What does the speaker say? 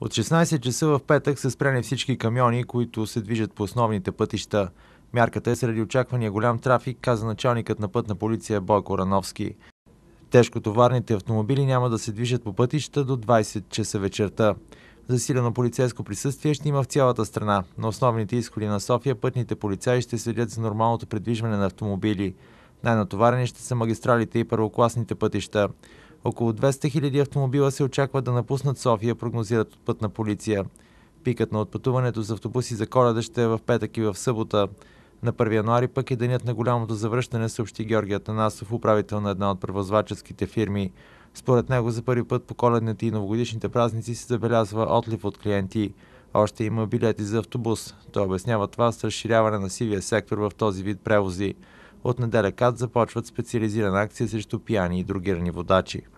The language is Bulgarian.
От 16 часа в петък са спрени всички камиони, които се движат по основните пътища. Мярката е среди очаквания голям трафик, каза началникът на пътна полиция Бойко Рановски. Тежкотоварните автомобили няма да се движат по пътища до 20 часа вечерта. Засилено полицейско присъствие ще има в цялата страна. На основните изходи на София пътните полицаи ще следят за нормалното предвижване на автомобили. Най-натоварени ще са магистралите и първокласните пътища. Около 200 000 автомобила се очаква да напуснат София, прогнозират от пътна полиция. Пикът на отпътуването с автобуси за коледа ще е в петък и в събота. На 1 януари пък е денят на голямото завръщане, съобщи Георгия Танасов, управител на една от превозваческите фирми. Според него за първи път по коледните и новогодишните празници се забелязва отлив от клиенти. Още има билети за автобус. Той обяснява това с разширяване на сивия сектор в този вид превози. От неделя КАТ започват специализирана акция срещу пияни и другирани водачи.